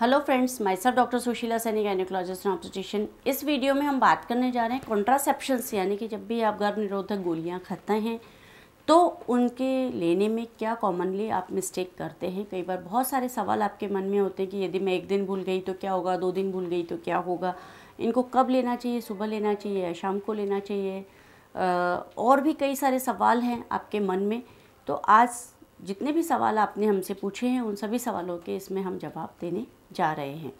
hello friends my sir doctor Sushila Saini gynaecologist optician इस video में हम बात करने जा रहे हैं से यानी कि जब भी आप गर्भ निरोधक गोलियां खाते हैं तो उनके लेने में क्या कॉमनली आप मिस्टेक करते हैं कई बार बहुत सारे सवाल आपके मन में होते हैं कि यदि मैं एक दिन भूल गई तो क्या होगा दो दिन भूल गई तो क्या होगा इनको कब लेना चाहिए सुबह लेना चाहिए या शाम को लेना चाहिए और भी कई सारे सवाल हैं आपके मन में तो आज जितने भी सवाल आपने हमसे पूछे हैं उन सभी सवालों के इसमें हम जवाब देने जा रहे हैं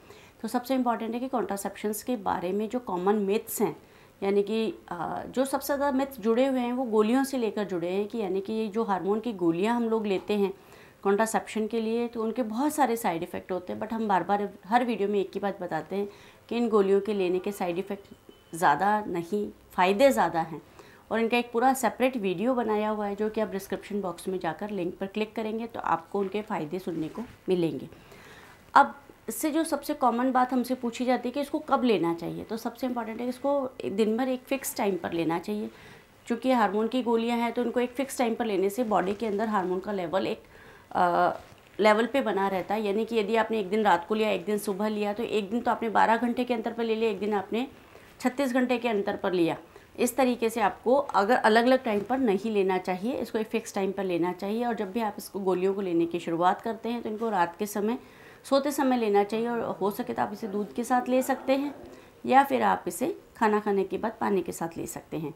तो सबसे इम्पॉर्टेंट है कि कॉन्ट्रासेप्शंस के बारे में जो कॉमन मिथ्स हैं यानी कि जो सबसे ज़्यादा मिथ्स जुड़े हुए हैं वो गोलियों से लेकर जुड़े हैं कि यानी कि जो हार्मोन की गोलियाँ हम लोग लेते हैं कॉन्ट्रासेप्शन के लिए तो उनके बहुत सारे साइड इफ़ेक्ट होते हैं बट हम बार बार हर वीडियो में एक ही बात बताते हैं कि इन गोलियों के लेने के साइड इफ़ेक्ट ज़्यादा नहीं फ़ायदे ज़्यादा हैं और इनका एक पूरा सेपरेट वीडियो बनाया हुआ है जो कि आप डिस्क्रिप्शन बॉक्स में जाकर लिंक पर क्लिक करेंगे तो आपको उनके फ़ायदे सुनने को मिलेंगे अब इससे जो सबसे कॉमन बात हमसे पूछी जाती है कि इसको कब लेना चाहिए तो सबसे इम्पॉर्टेंट है इसको दिन भर एक फ़िक्स टाइम पर लेना चाहिए चूँकि हार्मोन की गोलियां हैं तो इनको एक फ़िक्स टाइम पर लेने से बॉडी के अंदर हार्मोन का लेवल एक आ, लेवल पे बना रहता है यानी कि यदि आपने एक दिन रात को लिया एक दिन सुबह लिया तो एक दिन तो आपने बारह घंटे के अंतर पर ले लिया एक दिन आपने छत्तीस घंटे के अंतर पर लिया इस तरीके से आपको अगर अलग अलग टाइम पर नहीं लेना चाहिए इसको एक फ़िक्स टाइम पर लेना चाहिए और जब भी आप इसको गोलियों को लेने की शुरुआत करते हैं तो इनको रात के समय सोते समय लेना चाहिए और हो सके तो आप इसे दूध के साथ ले सकते हैं या फिर आप इसे खाना खाने के बाद पानी के साथ ले सकते हैं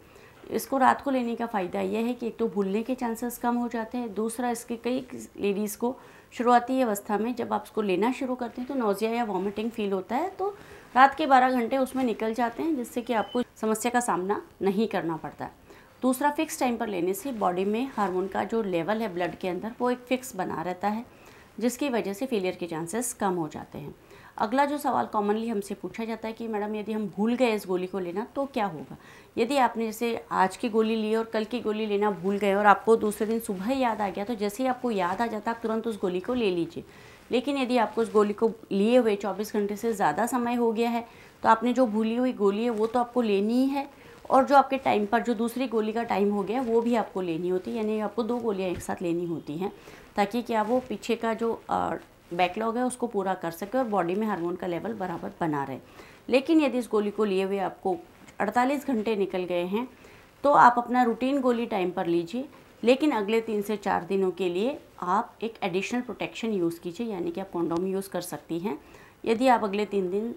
इसको रात को लेने का फ़ायदा यह है कि एक तो भूलने के चांसेस कम हो जाते हैं दूसरा इसके कई लेडीज़ को शुरुआती अवस्था में जब आप इसको लेना शुरू करते हैं तो नोज़िया या वॉमिटिंग फील होता है तो रात के 12 घंटे उसमें निकल जाते हैं जिससे कि आपको समस्या का सामना नहीं करना पड़ता दूसरा फिक्स टाइम पर लेने से बॉडी में हार्मोन का जो लेवल है ब्लड के अंदर वो एक फ़िक्स बना रहता है जिसकी वजह से फेलियर के चांसेस कम हो जाते हैं अगला जो सवाल कॉमनली हमसे पूछा जाता है कि मैडम यदि हम भूल गए इस गोली को लेना तो क्या होगा यदि आपने जैसे आज की गोली ली और कल की गोली लेना भूल गए और आपको दूसरे दिन सुबह याद आ गया तो जैसे ही आपको याद आ जाता आप तुरंत उस गोली को ले लीजिए लेकिन यदि आपको उस गोली को लिए हुए चौबीस घंटे से ज़्यादा समय हो गया है तो आपने जो भूली हुई गोली है वो तो आपको लेनी ही है और जो आपके टाइम पर जो दूसरी गोली का टाइम हो गया वो भी आपको लेनी होती है यानी आपको दो गोलियाँ एक साथ लेनी होती हैं ताकि क्या वो पीछे का जो बैकलॉग है उसको पूरा कर सके और बॉडी में हार्मोन का लेवल बराबर बना रहे लेकिन यदि इस गोली को लिए हुए आपको 48 घंटे निकल गए हैं तो आप अपना रूटीन गोली टाइम पर लीजिए लेकिन अगले तीन से चार दिनों के लिए आप एक एडिशनल प्रोटेक्शन यूज़ कीजिए यानी कि आप कॉन्डोम यूज़ कर सकती हैं यदि आप अगले तीन दिन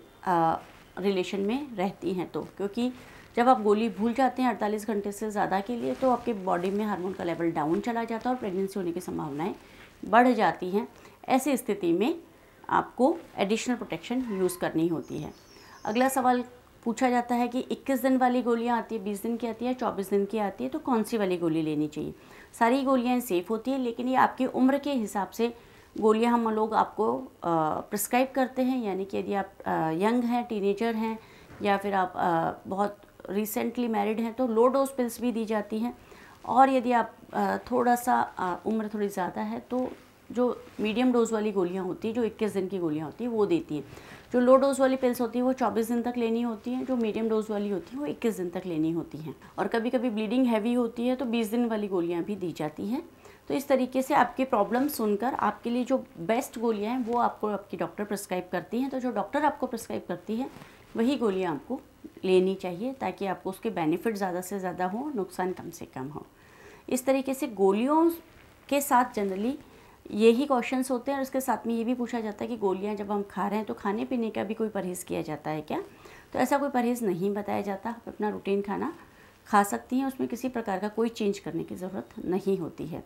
रिलेशन में रहती हैं तो क्योंकि जब आप गोली भूल जाते हैं अड़तालीस घंटे से ज़्यादा के लिए तो आपके बॉडी में हार्मोन का लेवल डाउन चला जाता है और प्रेगनेंसी होने की संभावनाएँ बढ़ जाती हैं ऐसी स्थिति में आपको एडिशनल प्रोटेक्शन यूज़ करनी होती है अगला सवाल पूछा जाता है कि 21 दिन वाली गोलियाँ आती है 20 दिन की आती है 24 दिन की आती है तो कौन सी वाली गोली लेनी चाहिए सारी गोलियाँ सेफ़ होती हैं लेकिन ये आपकी उम्र के हिसाब से गोलियाँ हम लोग आपको प्रिस्क्राइब करते हैं यानी कि यदि आप यंग हैं टीनेजर हैं या फिर आप बहुत रिसेंटली मैरिड हैं तो लो डोज पिल्स भी दी जाती हैं और यदि आप थोड़ा सा उम्र थोड़ी ज़्यादा है तो जो मीडियम डोज वाली गोलियाँ होती हैं जो 21 दिन की गोलियाँ होती हैं वो देती हैं जो लो डोज वाली पिल्स होती है वो 24 दिन तक लेनी होती हैं जो मीडियम डोज वाली होती है वो 21 दिन तक लेनी होती हैं और कभी कभी ब्लीडिंग हैवी होती है तो 20 दिन वाली गोलियाँ भी दी जाती हैं तो इस तरीके से आपकी प्रॉब्लम सुनकर आपके लिए जो बेस्ट गोलियाँ हैं वो आपको आपकी डॉक्टर प्रिस्क्राइब करती हैं तो जो डॉक्टर आपको प्रिस्क्राइब करती है वही गोलियाँ आपको लेनी चाहिए ताकि आपको उसके बेनिफिट ज़्यादा से ज़्यादा हो नुकसान कम से कम हो इस तरीके से गोलियों के साथ जनरली यही क्वेश्चन होते हैं और उसके साथ में ये भी पूछा जाता है कि गोलियाँ जब हम खा रहे हैं तो खाने पीने का भी कोई परहेज़ किया जाता है क्या तो ऐसा कोई परहेज़ नहीं बताया जाता आप अपना रूटीन खाना खा सकती हैं उसमें किसी प्रकार का कोई चेंज करने की ज़रूरत नहीं होती है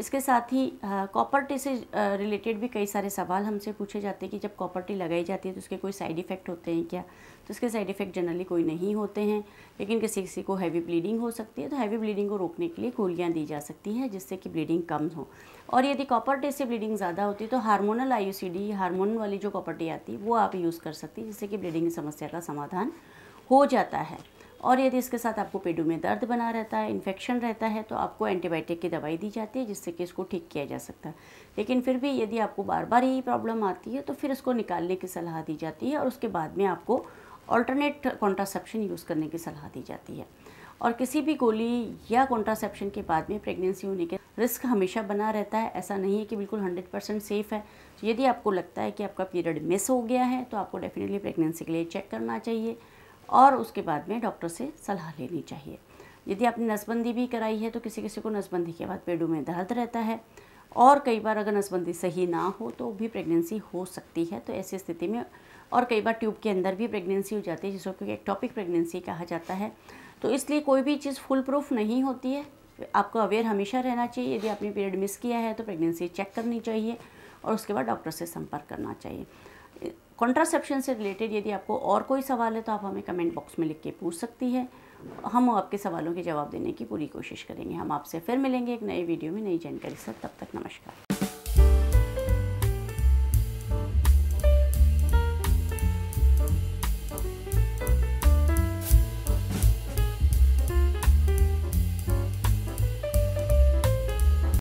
इसके साथ ही कॉपर्टी से रिलेटेड भी कई सारे सवाल हमसे पूछे जाते हैं कि जब कॉपर्टी लगाई जाती है तो उसके कोई साइड इफ़ेक्ट होते हैं क्या तो उसके साइड इफ़ेक्ट जनरली कोई नहीं होते हैं लेकिन किसी किसी को हैवी ब्लीडिंग हो सकती है तो हैवी ब्लीडिंग को रोकने के लिए गोलियाँ दी जा सकती हैं जिससे कि ब्लीडिंग कम हो और यदि कॉपर्टी से ब्लीडिंग ज़्यादा होती है तो हार्मोनल आई हार्मोन वाली जो कॉपर्टी आती है वो आप यूज़ कर सकती है जिससे कि ब्लीडिंग की समस्या का समाधान हो जाता है और यदि इसके साथ आपको पेडू में दर्द बना रहता है इन्फेक्शन रहता है तो आपको एंटीबायोटिक की दवाई दी जाती है जिससे कि इसको ठीक किया जा सकता है लेकिन फिर भी यदि आपको बार बार यही प्रॉब्लम आती है तो फिर इसको निकालने की सलाह दी जाती है और उसके बाद में आपको ऑल्टरनेट कॉन्ट्रासेप्शन यूज़ करने की सलाह दी जाती है और किसी भी गोली या कॉन्ट्रासेप्शन के बाद में प्रेगनेंसी होने के रिस्क हमेशा बना रहता है ऐसा नहीं है कि बिल्कुल 100 परसेंट सेफ़ है यदि आपको लगता है कि आपका पीरियड मिस हो गया है तो आपको डेफिनेटली प्रेगनेंसी के लिए चेक करना चाहिए और उसके बाद में डॉक्टर से सलाह लेनी चाहिए यदि आपने नसबंदी भी कराई है तो किसी किसी को नसबंदी के बाद पेड़ों में दर्द रहता है और कई बार अगर नसबंदी सही ना हो तो भी प्रेगनेंसी हो सकती है तो ऐसी स्थिति में और कई बार ट्यूब के अंदर भी प्रेगनेंसी हो जाती है जिसको क्योंकि टॉपिक प्रेगनेंसी कहा जाता है तो इसलिए कोई भी चीज़ फुल प्रूफ नहीं होती है आपको अवेयर हमेशा रहना चाहिए यदि आपने पीरियड मिस किया है तो प्रेगनेंसी चेक करनी चाहिए और उसके बाद डॉक्टर से संपर्क करना चाहिए कॉन्ट्रासेप्शन से रिलेटेड यदि आपको और कोई सवाल है तो आप हमें कमेंट बॉक्स में लिख के पूछ सकती है हम आपके सवालों के जवाब देने की पूरी कोशिश करेंगे हम आपसे फिर मिलेंगे एक नए वीडियो में नई जानकारी के साथ तब तक नमस्कार